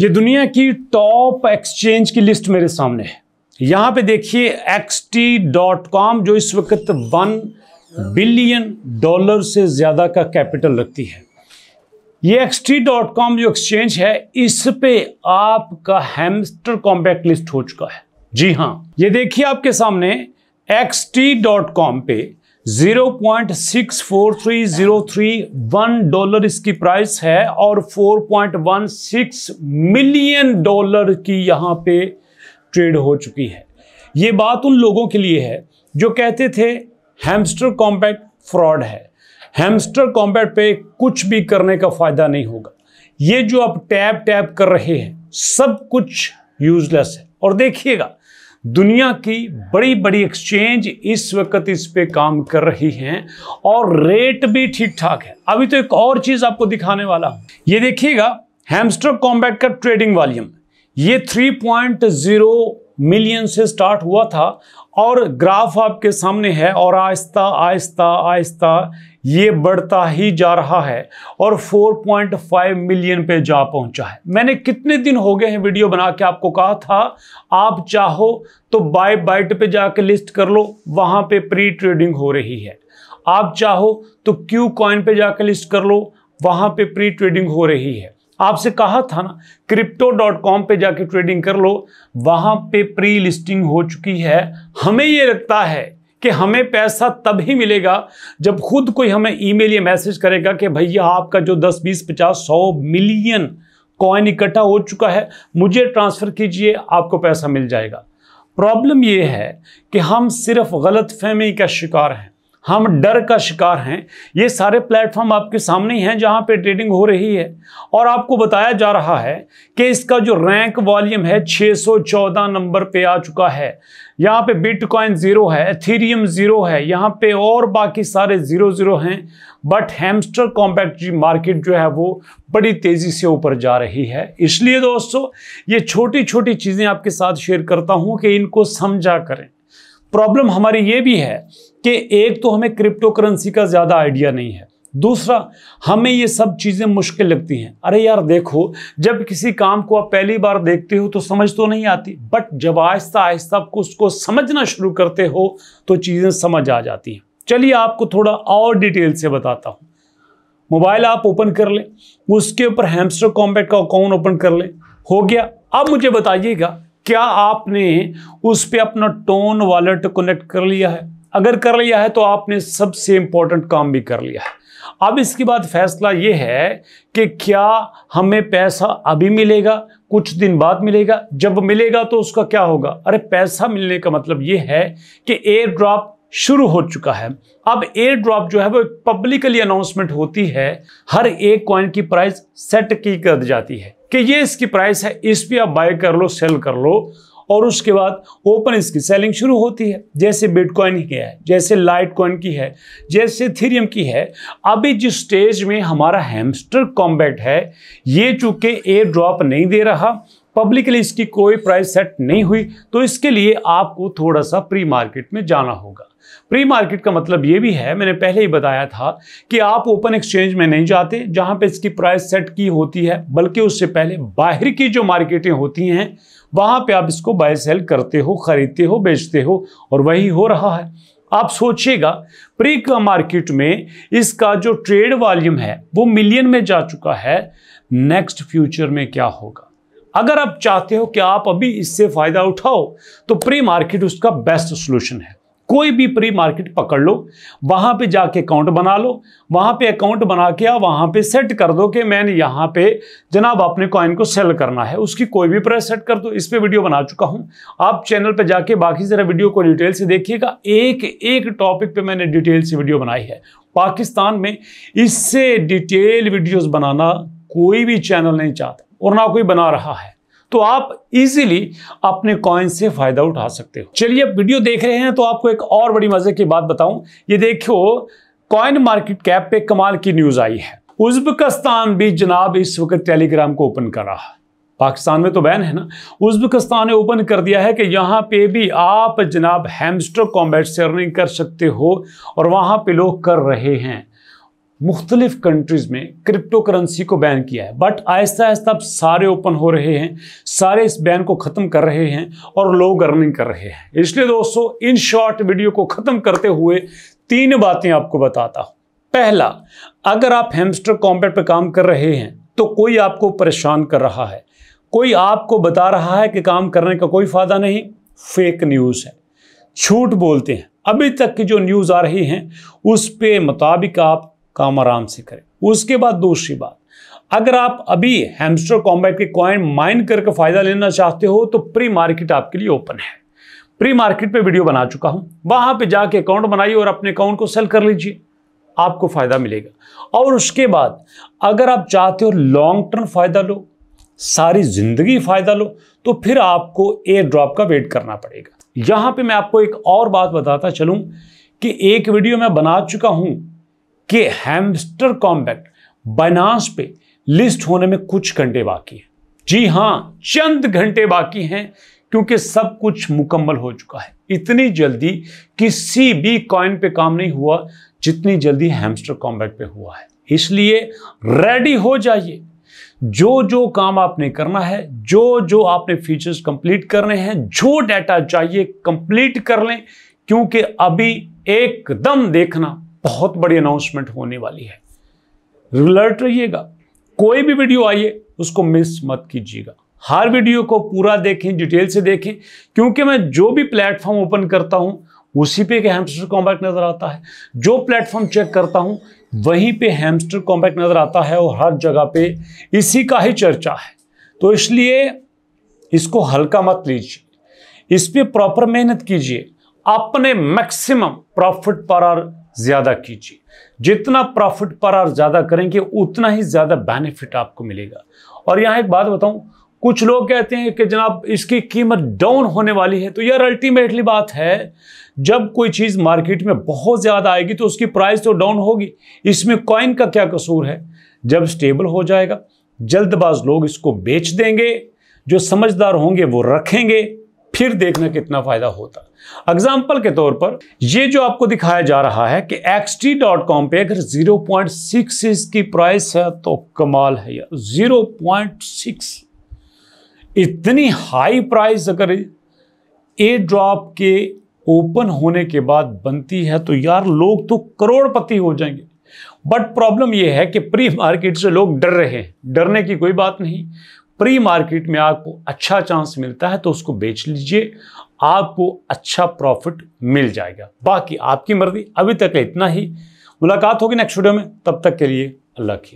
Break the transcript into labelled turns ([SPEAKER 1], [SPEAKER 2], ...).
[SPEAKER 1] ये दुनिया की टॉप एक्सचेंज की लिस्ट मेरे सामने है यहां पे देखिए एक्स जो इस वक्त वन बिलियन डॉलर से ज़्यादा का कैपिटल रखती है ये एक्स जो एक्सचेंज है इस पे आपका हेमस्टर कॉम्पैक्ट लिस्ट हो चुका है जी हाँ ये देखिए आपके सामने एक्स पे 0.64303 डॉलर इसकी प्राइस है और 4.16 मिलियन डॉलर की यहाँ पे ट्रेड हो चुकी है ये बात उन लोगों के लिए है जो कहते थे हैमस्टर कॉम्पैक्ट फ्रॉड है हैमस्टर कॉम्पैक्ट पे कुछ भी करने का फायदा नहीं होगा ये जो आप टैप टैप कर रहे हैं सब कुछ यूजलेस है और देखिएगा दुनिया की बड़ी बड़ी एक्सचेंज इस वक्त इस पे काम कर रही हैं और रेट भी ठीक ठाक है अभी तो एक और चीज़ आपको दिखाने वाला हूं ये देखिएगा हेमस्टर कॉम्बैक्ट का ट्रेडिंग वॉल्यूम ये मिलियन से स्टार्ट हुआ था और ग्राफ आपके सामने है और आहिस्ता आहिस्ता आहिस्ता ये बढ़ता ही जा रहा है और 4.5 मिलियन पे जा पहुंचा है मैंने कितने दिन हो गए हैं वीडियो बना के आपको कहा था आप चाहो तो बाय बाइट पे जाके लिस्ट कर लो वहां पे प्री ट्रेडिंग हो रही है आप चाहो तो क्यू कॉइन पे जाकर लिस्ट कर लो वहां पे प्री ट्रेडिंग हो रही है आपसे कहा था ना क्रिप्टो डॉट कॉम पर जाके ट्रेडिंग कर लो वहां पे प्री लिस्टिंग हो चुकी है हमें ये लगता है कि हमें पैसा तब ही मिलेगा जब खुद कोई हमें ईमेल या मैसेज करेगा कि भैया आपका जो 10, 20, 50, 100 मिलियन कॉइन इकट्ठा हो चुका है मुझे ट्रांसफ़र कीजिए आपको पैसा मिल जाएगा प्रॉब्लम यह है कि हम सिर्फ गलत फहमी का शिकार हैं हम डर का शिकार हैं ये सारे प्लेटफॉर्म आपके सामने ही हैं जहाँ पे ट्रेडिंग हो रही है और आपको बताया जा रहा है कि इसका जो रैंक वॉल्यूम है 614 नंबर पे आ चुका है यहाँ पे बिटकॉइन ज़ीरो है एथीरियम ज़ीरो है यहाँ पे और बाकी सारे ज़ीरो ज़ीरो हैं बट हैमस्टर कॉम्पैक्ट जी मार्केट जो है वो बड़ी तेज़ी से ऊपर जा रही है इसलिए दोस्तों ये छोटी छोटी चीज़ें आपके साथ शेयर करता हूँ कि इनको समझा करें प्रॉब्लम हमारी ये भी है कि एक तो हमें क्रिप्टो करेंसी का ज़्यादा आइडिया नहीं है दूसरा हमें ये सब चीज़ें मुश्किल लगती हैं अरे यार देखो जब किसी काम को आप पहली बार देखते हो तो समझ तो नहीं आती बट जब आहिस्ता आहिस्ता आपको उसको समझना शुरू करते हो तो चीज़ें समझ आ जाती हैं चलिए आपको थोड़ा और डिटेल से बताता हूँ मोबाइल आप ओपन कर लें उसके ऊपर हैमस्टर कॉम्पैक्ट का अकाउंट ओपन कर लें हो गया अब मुझे बताइएगा क्या आपने उस पर अपना टोन वॉलेट कनेक्ट कर लिया है अगर कर लिया है तो आपने सबसे इंपॉर्टेंट काम भी कर लिया है अब इसके बाद फैसला ये है कि क्या हमें पैसा अभी मिलेगा कुछ दिन बाद मिलेगा जब मिलेगा तो उसका क्या होगा अरे पैसा मिलने का मतलब ये है कि एयर ड्रॉप शुरू हो चुका है अब एयर ड्रॉप जो है वो पब्लिकली अनाउंसमेंट होती है हर एक कॉइन की प्राइस सेट की कर जाती है कि ये इसकी प्राइस है इस पर आप बाय कर लो सेल कर लो और उसके बाद ओपन इसकी सेलिंग शुरू होती है जैसे बिटकॉइन की है जैसे लाइट कॉइन की है जैसे थीरियम की है अभी जिस स्टेज में हमारा हेमस्टर कॉम्बैट है ये चूंकि एयर ड्रॉप नहीं दे रहा पब्लिकली इसकी कोई प्राइस सेट नहीं हुई तो इसके लिए आपको थोड़ा सा प्री मार्केट में जाना होगा प्री मार्केट का मतलब ये भी है मैंने पहले ही बताया था कि आप ओपन एक्सचेंज में नहीं जाते जहां पे इसकी प्राइस सेट की होती है बल्कि उससे पहले बाहर की जो मार्केटें होती हैं वहां पे आप इसको बाय सेल करते हो खरीदते हो बेचते हो और वही हो रहा है आप सोचिएगा प्री का मार्केट में इसका जो ट्रेड वॉल्यूम है वो मिलियन में जा चुका है नेक्स्ट फ्यूचर में क्या होगा अगर आप चाहते हो कि आप अभी इससे फायदा उठाओ तो प्री मार्केट उसका बेस्ट सोल्यूशन है कोई भी प्री मार्केट पकड़ लो वहां पे जाके अकाउंट बना लो वहां पे अकाउंट बना के आ वहां पे सेट कर दो कि मैंने यहां पे जनाब अपने कॉइन को सेल करना है उसकी कोई भी प्राइस सेट कर दो इस पर वीडियो बना चुका हूं आप चैनल पर जाके बाकी ज़रा वीडियो को डिटेल से देखिएगा एक एक टॉपिक पर मैंने डिटेल से वीडियो बनाई है पाकिस्तान में इससे डिटेल वीडियोज़ बनाना कोई भी चैनल नहीं चाहता और ना कोई बना रहा है तो आप इजीली अपने कॉइन से फायदा उठा सकते हो चलिए वीडियो देख रहे हैं तो आपको एक और बड़ी मजे की बात बताऊं ये देखो कॉइन मार्केट कैप पे कमाल की न्यूज आई है उज्बकस्तान भी जनाब इस वक्त टेलीग्राम को ओपन कर रहा है पाकिस्तान में तो बैन है ना उज्बेकिस्तान ने ओपन कर दिया है कि यहाँ पे भी आप जनाब हैमस्टर कॉम्बैट से अर्निंग कर सकते हो और वहाँ पे लोग कर रहे हैं मुख्तलिफ कंट्रीज़ में क्रिप्टो करेंसी को बैन किया है बट आहिस्ता आहिस्ता अब सारे ओपन हो रहे हैं सारे इस बैन को ख़त्म कर रहे हैं और लोग अर्निंग कर रहे हैं इसलिए दोस्तों इन शॉर्ट वीडियो को ख़त्म करते हुए तीन बातें आपको बताता हूं पहला अगर आप हेमस्टर कॉम्पैक्ट पर काम कर रहे हैं तो कोई आपको परेशान कर रहा है कोई आपको बता रहा है कि काम करने का कोई फ़ायदा नहीं फेक न्यूज़ है झूठ बोलते हैं अभी तक की जो न्यूज़ आ रही हैं उस पे मुताबिक आप काम आराम से करें उसके बाद दूसरी बात अगर आप अभी हेमस्टर कॉम्बैट के कॉइन माइन करके फायदा लेना चाहते हो तो प्री मार्केट आपके लिए ओपन है प्री मार्केट पे वीडियो बना चुका हूं वहां पे जाके अकाउंट बनाइए और अपने अकाउंट को सेल कर लीजिए आपको फायदा मिलेगा और उसके बाद अगर आप चाहते हो लॉन्ग टर्म फायदा लो सारी जिंदगी फायदा लो तो फिर आपको एयर ड्रॉप का वेट करना पड़ेगा यहां पे मैं आपको एक और बात बताता चलूं कि एक वीडियो मैं बना चुका हूं कि हैमस्टर कॉम्बैक्ट बनास पे लिस्ट होने में कुछ घंटे बाकी हैं जी हां चंद घंटे बाकी हैं क्योंकि सब कुछ मुकम्मल हो चुका है इतनी जल्दी किसी भी कॉइन पे काम नहीं हुआ जितनी जल्दी हैमस्टर कॉम्बैक्ट पे हुआ है इसलिए रेडी हो जाइए जो जो काम आपने करना है जो जो आपने फीचर्स कंप्लीट करने हैं जो डाटा चाहिए कंप्लीट कर लें क्योंकि अभी एकदम देखना बहुत बड़ी अनाउंसमेंट होने वाली है अलर्ट रहिएगा कोई भी वीडियो आइए उसको मिस मत कीजिएगा हर वीडियो को पूरा देखें डिटेल से देखें क्योंकि मैं जो भी प्लेटफॉर्म ओपन करता हूं उसी पे एक हेमस्टर कॉम्बैक्ट नज़र आता है जो प्लेटफॉर्म चेक करता हूं वहीं पे हेमस्टर कॉम्बैक्ट नज़र आता है और हर जगह पे इसी का ही चर्चा है तो इसलिए इसको हल्का मत लीजिए इस पर प्रॉपर मेहनत कीजिए अपने मैक्सिमम प्रॉफिट पर आर ज़्यादा कीजिए जितना प्रॉफिट पर आप ज़्यादा करेंगे उतना ही ज़्यादा बेनिफिट आपको मिलेगा और यहाँ एक बात बताऊं कुछ लोग कहते हैं कि जनाब इसकी कीमत डाउन होने वाली है तो यार अल्टीमेटली बात है जब कोई चीज़ मार्केट में बहुत ज़्यादा आएगी तो उसकी प्राइस तो डाउन होगी इसमें कॉइन का क्या कसूर है जब स्टेबल हो जाएगा जल्दबाज लोग इसको बेच देंगे जो समझदार होंगे वो रखेंगे फिर देखना कितना फ़ायदा होता एग्जाम्पल के तौर पर ये जो आपको दिखाया जा रहा है कि एक्सटी डॉट कॉम पर अगर ज़ीरो पॉइंट सिक्स इसकी प्राइस है तो कमाल है यार ज़ीरो पॉइंट सिक्स इतनी हाई प्राइस अगर ए ड्रॉप के ओपन होने के बाद बनती है तो यार लोग तो करोड़पति हो जाएंगे बट प्रॉब्लम यह है कि प्री मार्केट से लोग डर रहे हैं डरने की कोई बात नहीं प्री मार्केट में आपको अच्छा चांस मिलता है तो उसको बेच लीजिए आपको अच्छा प्रॉफिट मिल जाएगा बाकी आपकी मर्जी अभी तक इतना ही मुलाकात होगी नेक्स्ट वीडियो में तब तक के लिए अल्लाह की